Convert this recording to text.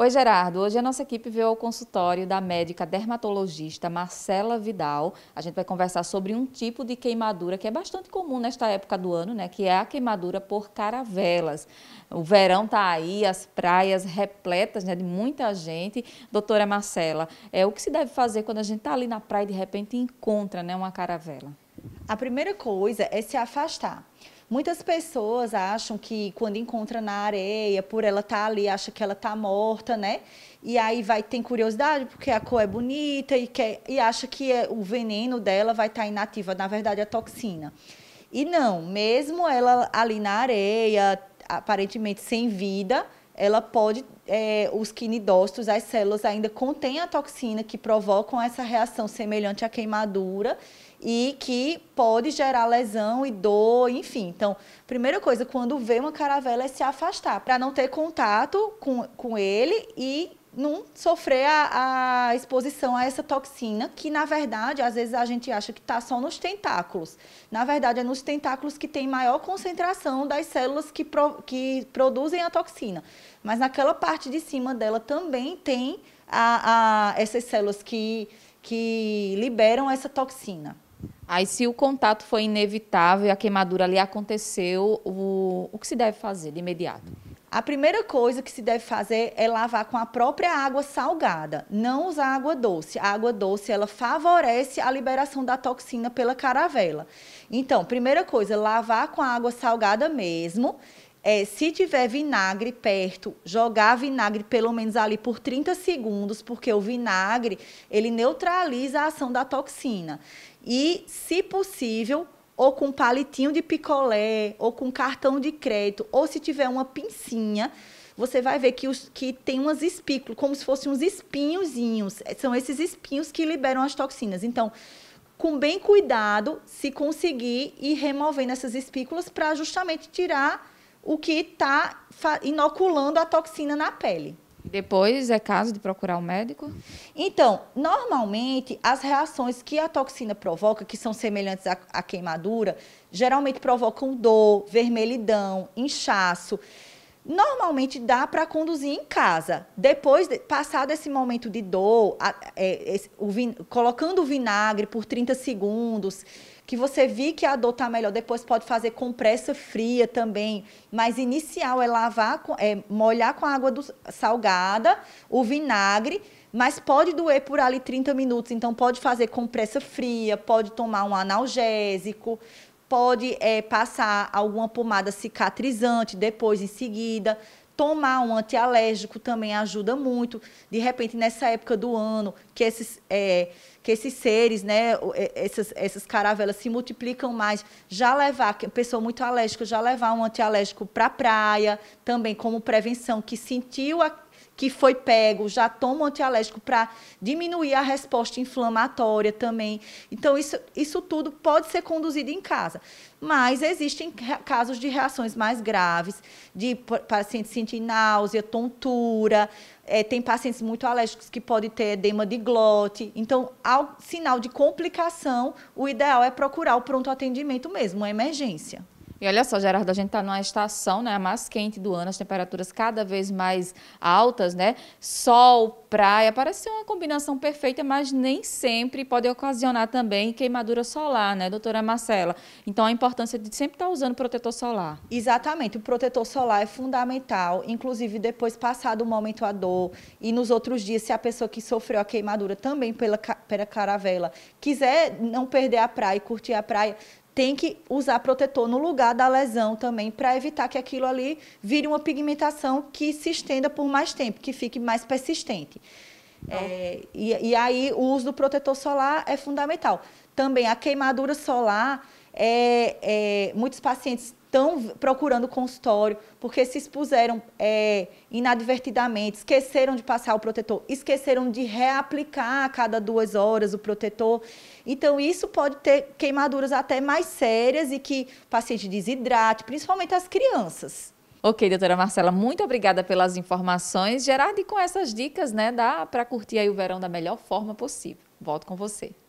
Oi, Gerardo. Hoje a nossa equipe veio ao consultório da médica dermatologista Marcela Vidal. A gente vai conversar sobre um tipo de queimadura que é bastante comum nesta época do ano, né? Que é a queimadura por caravelas. O verão está aí, as praias repletas né, de muita gente. Doutora Marcela, é, o que se deve fazer quando a gente está ali na praia e de repente encontra né, uma caravela? A primeira coisa é se afastar. Muitas pessoas acham que quando encontra na areia, por ela estar tá ali, acha que ela está morta, né? E aí vai tem curiosidade porque a cor é bonita e quer, e acha que é, o veneno dela vai estar tá inativa, na verdade é a toxina. E não, mesmo ela ali na areia, aparentemente sem vida, ela pode, é, os quinidócitos, as células ainda contêm a toxina que provocam essa reação semelhante à queimadura e que pode gerar lesão e dor, enfim. Então, primeira coisa, quando vê uma caravela é se afastar, para não ter contato com, com ele e não sofrer a, a, exposição a essa toxina, que na verdade, às vezes a gente acha que está só nos tentáculos. Na verdade, é nos tentáculos que tem maior concentração das células que, pro, que produzem a toxina. Mas naquela parte de cima dela também tem a, a, essas células que, que liberam essa toxina. Aí, se o contato foi inevitável e a queimadura ali aconteceu, o, o que se deve fazer de imediato? A primeira coisa que se deve fazer é lavar com a própria água salgada, não usar água doce. A água doce ela favorece a liberação da toxina pela caravela. Então, primeira coisa, lavar com a água salgada mesmo. É, se tiver vinagre perto, jogar vinagre pelo menos ali por 30 segundos, porque o vinagre ele neutraliza a ação da toxina. E, se possível, ou com palitinho de picolé, ou com cartão de crédito, ou se tiver uma pincinha, você vai ver que, os, que tem umas espículas, como se fossem uns espinhozinhos. É, são esses espinhos que liberam as toxinas. Então, com bem cuidado, se conseguir ir removendo essas espículas para justamente tirar o que está inoculando a toxina na pele. Depois é caso de procurar um médico? Então, normalmente, as reações que a toxina provoca, que são semelhantes à, à queimadura, geralmente provocam dor, vermelhidão, inchaço normalmente dá para conduzir em casa. Depois, de, passado esse momento de dor, a, é, esse, o vin, colocando o vinagre por 30 segundos, que você vi que a dor está melhor, depois pode fazer compressa fria também. Mas inicial é lavar, é, molhar com água do, salgada, o vinagre, mas pode doer por ali 30 minutos. Então, pode fazer compressa fria, pode tomar um analgésico, pode é, passar alguma pomada cicatrizante depois, em seguida. Tomar um antialérgico também ajuda muito. De repente, nessa época do ano, que esses, é, que esses seres, né, é, essas, essas caravelas se multiplicam mais, já levar, pessoa muito alérgica, já levar um antialérgico para a praia, também como prevenção, que sentiu a que foi pego, já toma antialérgico para diminuir a resposta inflamatória também. Então, isso, isso tudo pode ser conduzido em casa. Mas existem casos de reações mais graves, de pacientes sentir náusea, tontura. É, tem pacientes muito alérgicos que podem ter edema de glote. Então, ao sinal de complicação, o ideal é procurar o pronto atendimento mesmo, uma emergência. E olha só, Gerardo, a gente está numa estação, né, a mais quente do ano, as temperaturas cada vez mais altas, né? Sol, praia, parece ser uma combinação perfeita, mas nem sempre pode ocasionar também queimadura solar, né, doutora Marcela? Então a importância de sempre estar tá usando protetor solar. Exatamente, o protetor solar é fundamental, inclusive depois passado o momento a dor e nos outros dias, se a pessoa que sofreu a queimadura também pela, pela caravela quiser não perder a praia e curtir a praia, tem que usar protetor no lugar da lesão também, para evitar que aquilo ali vire uma pigmentação que se estenda por mais tempo, que fique mais persistente. Então é, e, e aí o uso do protetor solar é fundamental. Também a queimadura solar é, é, muitos pacientes estão procurando consultório porque se expuseram é, inadvertidamente, esqueceram de passar o protetor, esqueceram de reaplicar a cada duas horas o protetor. Então, isso pode ter queimaduras até mais sérias e que o paciente desidrate, principalmente as crianças. Ok, doutora Marcela, muito obrigada pelas informações. Gerardo, e com essas dicas, né, dá para curtir aí o verão da melhor forma possível. Volto com você.